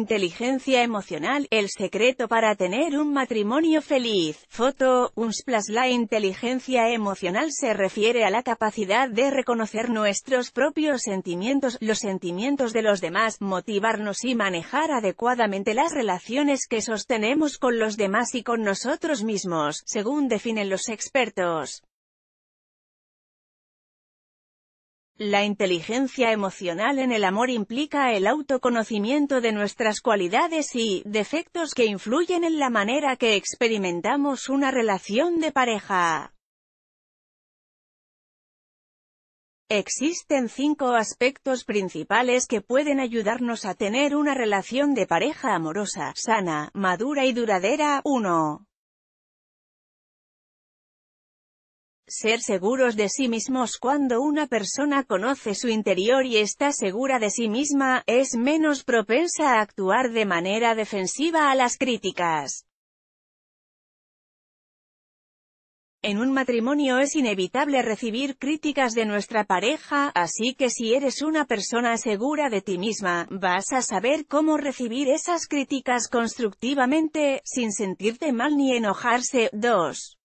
Inteligencia emocional, el secreto para tener un matrimonio feliz. Foto, unsplash La inteligencia emocional se refiere a la capacidad de reconocer nuestros propios sentimientos, los sentimientos de los demás, motivarnos y manejar adecuadamente las relaciones que sostenemos con los demás y con nosotros mismos, según definen los expertos. La inteligencia emocional en el amor implica el autoconocimiento de nuestras cualidades y defectos que influyen en la manera que experimentamos una relación de pareja. Existen cinco aspectos principales que pueden ayudarnos a tener una relación de pareja amorosa, sana, madura y duradera. 1. Ser seguros de sí mismos cuando una persona conoce su interior y está segura de sí misma, es menos propensa a actuar de manera defensiva a las críticas. En un matrimonio es inevitable recibir críticas de nuestra pareja, así que si eres una persona segura de ti misma, vas a saber cómo recibir esas críticas constructivamente, sin sentirte mal ni enojarse. 2.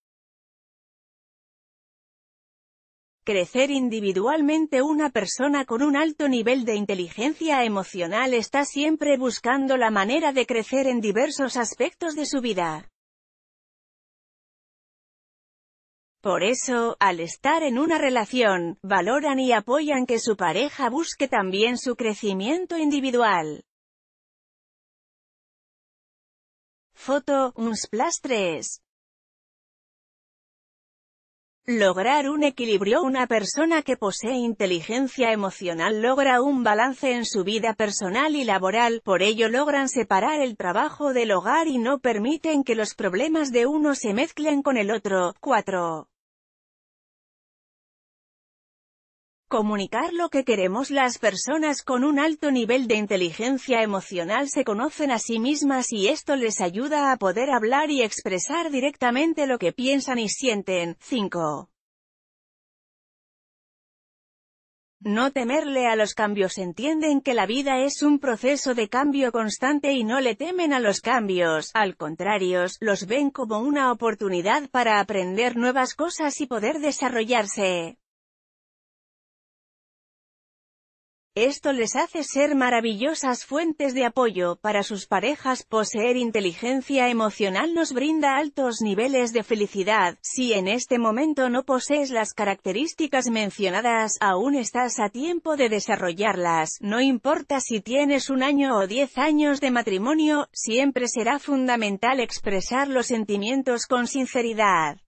Crecer individualmente Una persona con un alto nivel de inteligencia emocional está siempre buscando la manera de crecer en diversos aspectos de su vida. Por eso, al estar en una relación, valoran y apoyan que su pareja busque también su crecimiento individual. Foto, Unsplash Lograr un equilibrio Una persona que posee inteligencia emocional logra un balance en su vida personal y laboral, por ello logran separar el trabajo del hogar y no permiten que los problemas de uno se mezclen con el otro. 4. comunicar lo que queremos. Las personas con un alto nivel de inteligencia emocional se conocen a sí mismas y esto les ayuda a poder hablar y expresar directamente lo que piensan y sienten. 5. No temerle a los cambios entienden que la vida es un proceso de cambio constante y no le temen a los cambios, al contrario, los ven como una oportunidad para aprender nuevas cosas y poder desarrollarse. Esto les hace ser maravillosas fuentes de apoyo para sus parejas. Poseer inteligencia emocional nos brinda altos niveles de felicidad. Si en este momento no posees las características mencionadas, aún estás a tiempo de desarrollarlas. No importa si tienes un año o diez años de matrimonio, siempre será fundamental expresar los sentimientos con sinceridad.